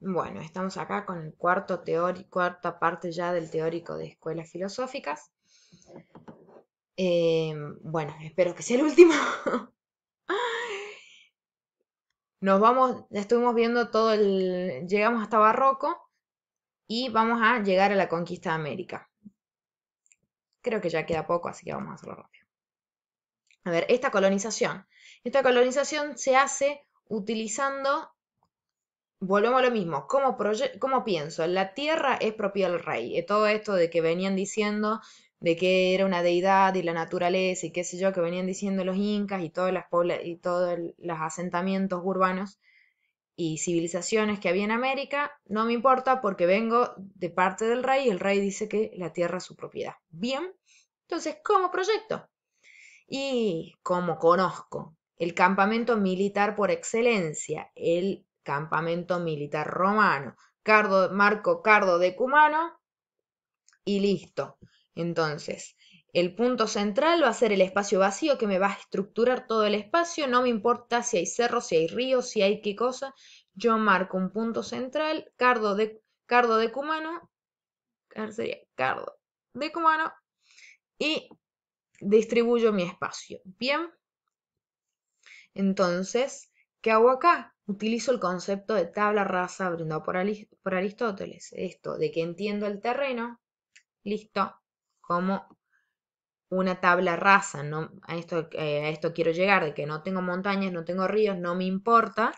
Bueno, estamos acá con el cuarto teórico, cuarta parte ya del teórico de escuelas filosóficas. Eh, bueno, espero que sea el último. Nos vamos, ya estuvimos viendo todo el. Llegamos hasta Barroco y vamos a llegar a la conquista de América. Creo que ya queda poco, así que vamos a hacerlo rápido. A ver, esta colonización. Esta colonización se hace utilizando volvemos a lo mismo, ¿cómo, pienso? La tierra es propia del rey. Y eh, todo esto de que venían diciendo de que era una deidad y la naturaleza y qué sé yo, que venían diciendo los incas y, todas las y todos los asentamientos urbanos y civilizaciones que había en América, no me importa porque vengo de parte del rey y el rey dice que la tierra es su propiedad. Bien, entonces, ¿cómo proyecto? Y como conozco el campamento militar por excelencia, el campamento militar romano, Cardo, Marco Cardo de Cumano, y listo. Entonces, el punto central va a ser el espacio vacío que me va a estructurar todo el espacio, no me importa si hay cerros, si hay ríos, si hay qué cosa, yo marco un punto central, Cardo de, Cardo de sería Cardo de Cumano, y distribuyo mi espacio, ¿bien? Entonces, ¿Qué hago acá? Utilizo el concepto de tabla rasa brindado por, Aristóteles. Esto de que entiendo el terreno, listo, como una tabla rasa. No, a, esto, eh, esto quiero llegar, de que no tengo montañas, no tengo ríos, no me importa.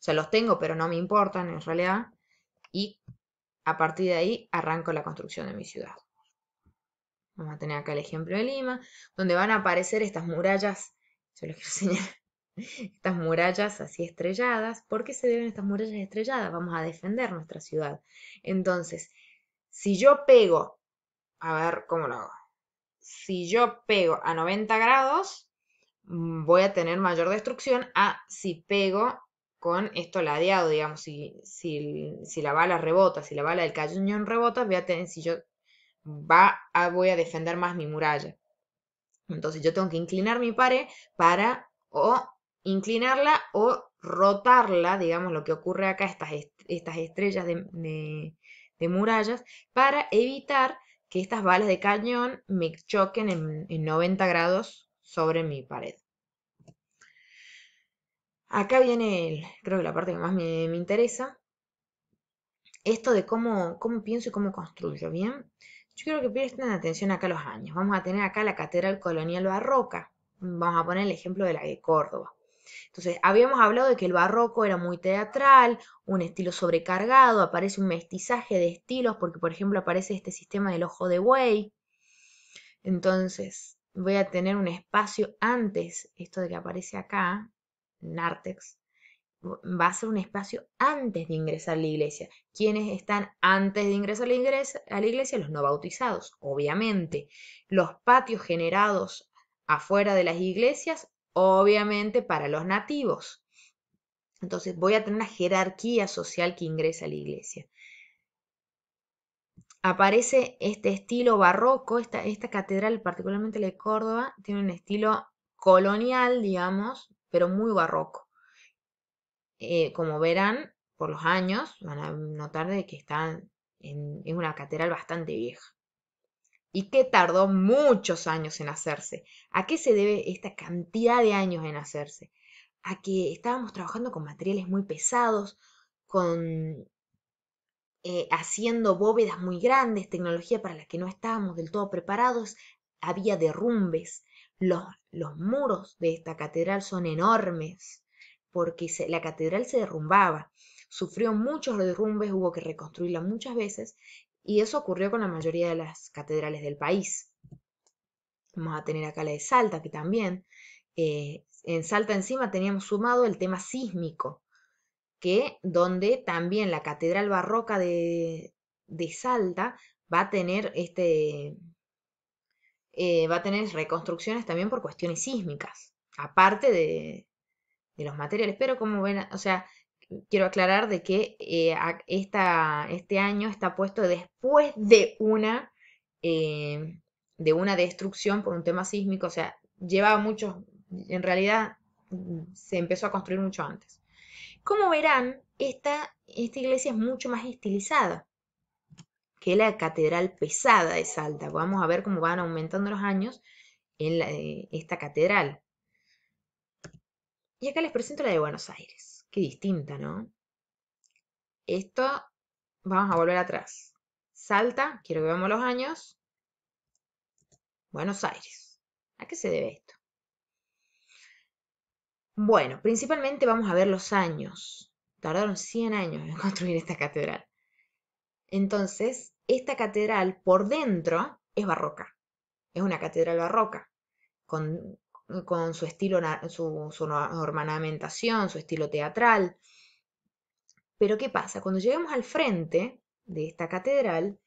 O sea, los tengo, pero no me importan en realidad. Y a partir de ahí arranco la construcción de mi ciudad. Vamos a tener acá el ejemplo de Lima, donde van a aparecer estas murallas. Yo les quiero enseñar. estas murallas así estrelladas. ¿Por qué se deben estas murallas estrelladas? Vamos a defender nuestra ciudad. Entonces, si yo pego, a ver cómo lo hago, si yo pego a 90 grados, mm, voy a tener mayor destrucción a si pego con esto ladeado, digamos, si, si, si la bala rebota, si la bala del cañón rebota, voy a tener, si yo va a, ah, voy a defender más mi muralla. Entonces yo tengo que inclinar mi pared para o inclinarla o rotarla, digamos lo que ocurre acá, estas, estas estrellas de, murallas, para evitar que estas balas de cañón me choquen en, 90 grados sobre mi pared. Acá viene, creo que la parte que más me, interesa, esto de cómo, cómo, pienso y cómo construyo, ¿bien? Yo quiero que presten atención acá los años. Vamos a tener acá la Catedral Colonial Barroca. Vamos a poner el ejemplo de la de Córdoba. Entonces, habíamos hablado de que el barroco era muy teatral, un estilo sobrecargado, aparece un mestizaje de estilos, porque por ejemplo aparece este sistema del ojo de buey. Entonces, voy a tener un espacio antes, esto de que aparece acá, nártex va a ser un espacio antes de ingresar a la iglesia. ¿Quiénes están antes de ingresar la, A la iglesia? Los no bautizados, obviamente. Los patios generados afuera de las iglesias obviamente para los nativos. Entonces voy a tener una jerarquía social que ingresa a la iglesia. Aparece este estilo barroco, esta, esta catedral, particularmente la de Córdoba, tiene un estilo colonial, digamos, pero muy barroco. Eh, como verán, por los años, van a notar de que está en, es una catedral bastante vieja y que tardó muchos años en hacerse. ¿A qué se debe esta cantidad de años en hacerse? A que estábamos trabajando con materiales muy pesados, con eh, haciendo bóvedas muy grandes, tecnología para la que no estábamos del todo preparados, había derrumbes. Los, los muros de esta catedral son enormes porque la catedral se derrumbaba. Sufrió muchos derrumbes, hubo que reconstruirla muchas veces y eso ocurrió con la mayoría de las catedrales del país. Vamos a tener acá la de Salta, que también. Eh, en Salta encima teníamos sumado el tema sísmico, que donde también la catedral barroca de, de Salta va a tener este... Eh, va a tener reconstrucciones también por cuestiones sísmicas, aparte de, de los materiales. Pero como ven, o sea, quiero aclarar de que eh, este año está puesto después de una, eh, de una destrucción por un tema sísmico, o sea, llevaba muchos, en realidad mm, se empezó a construir mucho antes. Como verán, esta, esta iglesia es mucho más estilizada que la catedral pesada de Salta. Vamos a ver cómo van aumentando los años en eh, esta catedral. Y acá les presento la de Buenos Aires. Qué distinta, ¿no? Esto, vamos a volver atrás. Salta, quiero que veamos los años. Buenos Aires. ¿A qué se debe esto? Bueno, principalmente vamos a ver los años. Tardaron 100 años en construir esta catedral. Entonces, esta catedral por dentro es barroca. Es una catedral barroca, con con su estilo, su, su su estilo teatral. Pero ¿qué pasa? Cuando lleguemos al frente de esta catedral,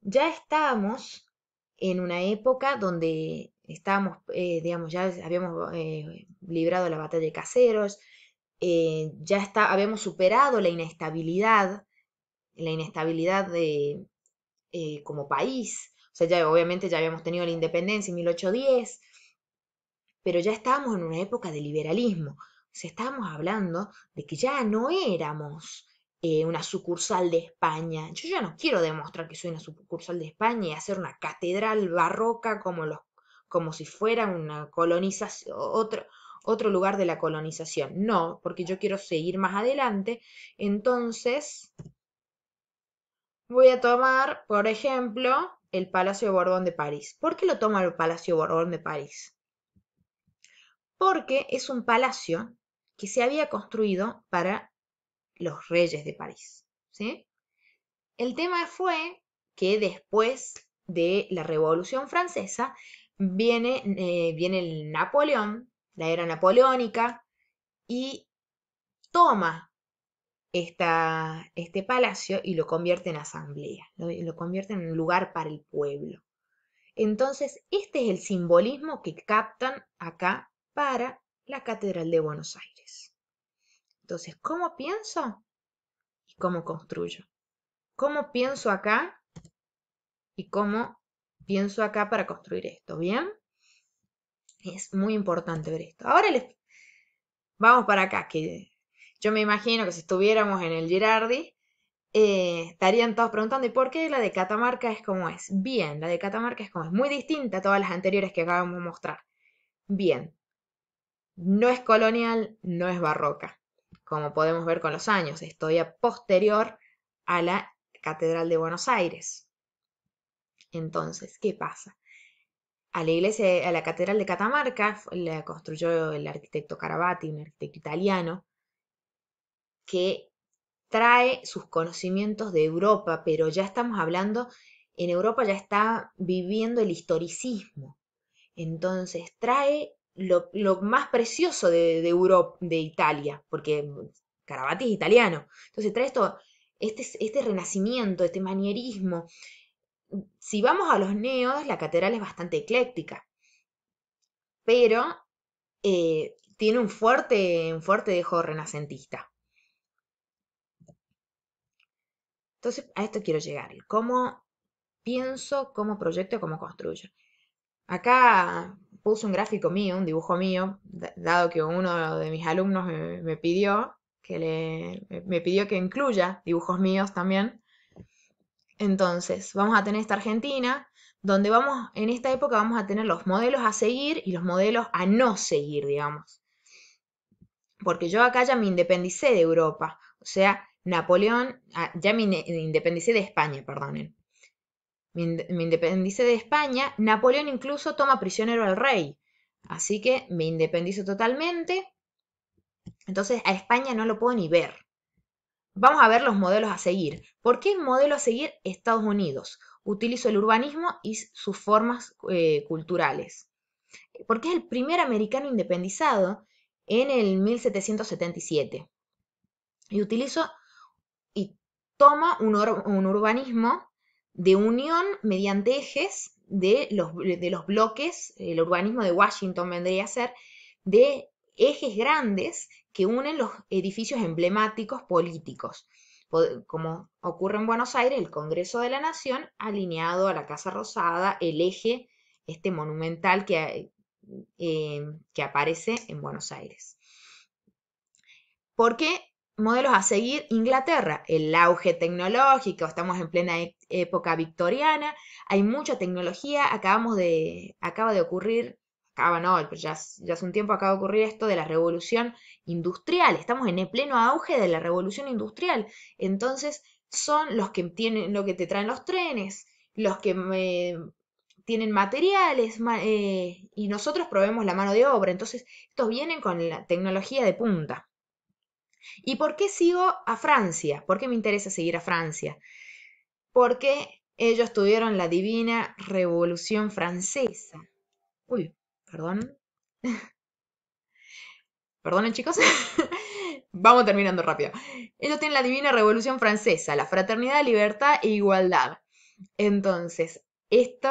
ya estábamos en una época donde estábamos, eh, digamos, ya habíamos eh, librado la batalla de caseros, eh, ya está, habíamos superado la inestabilidad, la inestabilidad de, como país, o sea, ya obviamente ya habíamos tenido la independencia en 1810, pero ya estábamos en una época de liberalismo. O sea, hablando de que ya no éramos eh, una sucursal de España. Yo ya no quiero demostrar que soy una sucursal de España y hacer una catedral barroca como, los, como si fuera una colonización, otro, otro lugar de la colonización. No, porque yo quiero seguir más adelante. Entonces, voy a tomar, por ejemplo, el Palacio de Borbón de París. ¿Por qué lo toma el Palacio Borbón de París? porque es un palacio que se había construido para los reyes de París. El tema fue que después de la Revolución Francesa viene, eh, viene Napoleón, la era napoleónica, y toma este palacio y lo convierte en asamblea, lo, lo convierte en un lugar para el pueblo. Entonces, este es el simbolismo que captan acá para la Catedral de Buenos Aires. Entonces, ¿cómo pienso? Y cómo construyo. ¿Cómo pienso acá? Y cómo pienso acá para construir esto, ¿bien? Es muy importante ver esto. Ahora les... vamos para acá, que yo me imagino que si estuviéramos en el Girardi, eh, estarían todos preguntando, ¿y por qué la de Catamarca es como es? Bien, la de Catamarca es como es, muy distinta a todas las anteriores que acabamos de mostrar. Bien, no es colonial, no es barroca, como podemos ver con los años, es posterior a la Catedral de Buenos Aires. Entonces, ¿qué pasa? A la iglesia, a la Catedral de Catamarca, la construyó el arquitecto Carabati, un arquitecto italiano, que trae sus conocimientos de Europa, pero ya estamos hablando, en Europa ya está viviendo el historicismo. Entonces trae lo, más precioso de, Europa, de Italia, porque Carabati es italiano. Entonces trae esto, este, este, renacimiento, este manierismo. Si vamos a los neos, la catedral es bastante ecléctica, pero eh, tiene un fuerte, un fuerte dejo renacentista. Entonces, a esto quiero llegar. ¿Cómo pienso, cómo proyecto, cómo construyo? Acá puse un gráfico mío, un dibujo mío, dado que uno de mis alumnos me, pidió que le, me, pidió que incluya dibujos míos también. Entonces, vamos a tener esta Argentina, donde vamos, en esta época vamos a tener los modelos a seguir y los modelos a no seguir, digamos. Porque yo acá ya me independicé de Europa, o sea, Napoleón, ah, ya me independicé de España, perdonen me independicé de España, Napoleón incluso toma prisionero al rey. Así que me independizo totalmente. Entonces a España no lo puedo ni ver. Vamos a ver los modelos a seguir. ¿Por qué modelo a seguir Estados Unidos? Utilizo el urbanismo y sus formas eh, culturales. Porque es el primer americano independizado en el 1777. Y utilizo y toma un urbanismo de unión mediante ejes de los, de los bloques, el urbanismo de Washington vendría a ser, de ejes grandes que unen los edificios emblemáticos políticos, como ocurre en Buenos Aires, el Congreso de la Nación alineado a la Casa Rosada, el eje este monumental que, eh, que aparece en Buenos Aires. Porque modelos a seguir Inglaterra, el auge tecnológico, estamos en plena e-, época victoriana, hay mucha tecnología, acabamos de, acaba de ocurrir, acaba no, ya, ya hace un tiempo acaba de ocurrir esto de la revolución industrial, estamos en el pleno auge de la revolución industrial, entonces son los que tienen, lo que te traen los trenes, los que tienen materiales eh, y nosotros proveemos la mano de obra, entonces estos vienen con la tecnología de punta. ¿Y por qué sigo a Francia? ¿Por qué me interesa seguir a Francia? Porque ellos tuvieron la divina revolución francesa. Uy, perdón. Perdonen chicos. Vamos terminando rápido. Ellos tienen la divina revolución francesa, la fraternidad, libertad e igualdad. Entonces, esto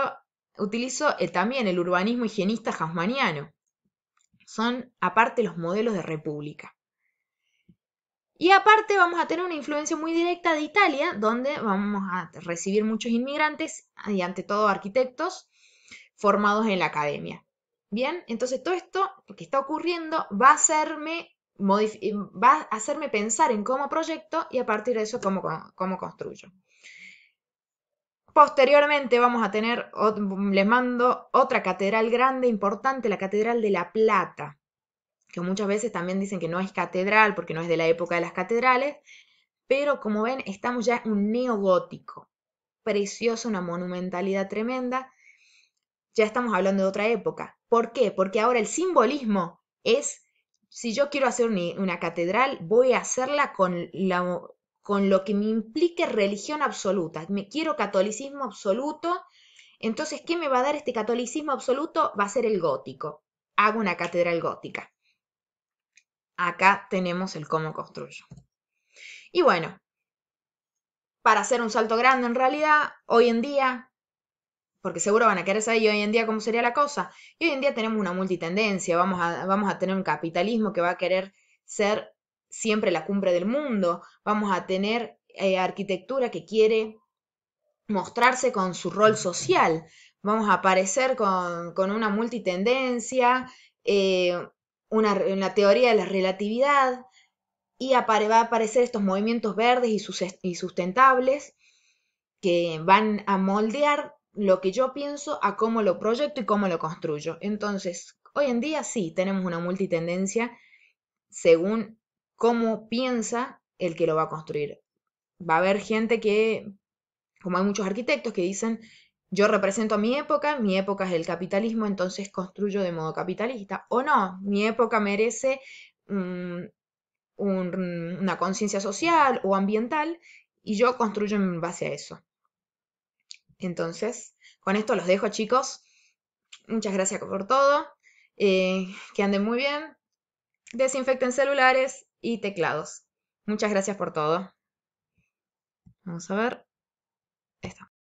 utilizo también el urbanismo higienista jasmaniano. Son aparte los modelos de república. Y aparte vamos a tener una influencia muy directa de Italia, donde vamos a recibir muchos inmigrantes y ante todo arquitectos formados en la academia. Bien, entonces todo esto que está ocurriendo va a hacerme, pensar en cómo proyecto y a partir de eso cómo, cómo construyo. Posteriormente vamos a tener, les mando otra catedral grande, importante, la Catedral de La Plata que muchas veces también dicen que no es catedral porque no es de la época de las catedrales, pero como ven estamos ya en un neogótico, precioso, una monumentalidad tremenda, ya estamos hablando de otra época. ¿Por qué? Porque ahora el simbolismo es, si yo quiero hacer una catedral, voy a hacerla con, con lo que me implique religión absoluta, me quiero catolicismo absoluto, entonces, ¿qué me va a dar este catolicismo absoluto? Va a ser el gótico. Hago una catedral gótica. Acá tenemos el cómo construyo. Y bueno, para hacer un salto grande en realidad, hoy en día, porque seguro van a querer saber hoy en día cómo sería la cosa, y hoy en día tenemos una multitendencia, vamos a, vamos a tener un capitalismo que va a querer ser siempre la cumbre del mundo, vamos a tener eh, arquitectura que quiere mostrarse con su rol social, vamos a aparecer con, una multitendencia, eh, una, teoría de la relatividad y va a aparecer estos movimientos verdes y, y sustentables que van a moldear lo que yo pienso a cómo lo proyecto y cómo lo construyo. Entonces, hoy en día sí tenemos una multitendencia según cómo piensa el que lo va a construir. Va a haber gente que, como hay muchos arquitectos que dicen, yo represento a mi época, mi época es el capitalismo, entonces construyo de modo capitalista. O no, mi época merece mm, una conciencia social o ambiental y yo construyo en base a eso. Entonces, con esto los dejo chicos. Muchas gracias por todo. Eh, que anden muy bien. Desinfecten celulares y teclados. Muchas gracias por todo. Vamos a ver. está.